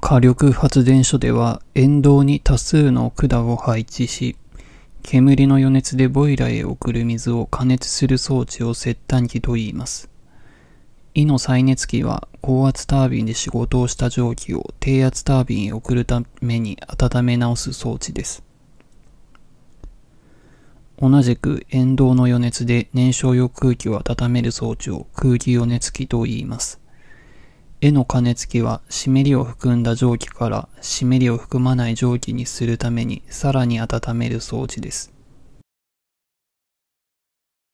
火力発電所では沿道に多数の管を配置し、煙の余熱でボイラーへ送る水を加熱する装置を接端機と言います。胃の再熱機は高圧タービンで仕事をした蒸気を低圧タービンへ送るために温め直す装置です。同じく沿道の余熱で燃焼用空気を温める装置を空気余熱機と言います。絵の加熱器は湿りを含んだ蒸気から湿りを含まない蒸気にするためにさらに温める装置です。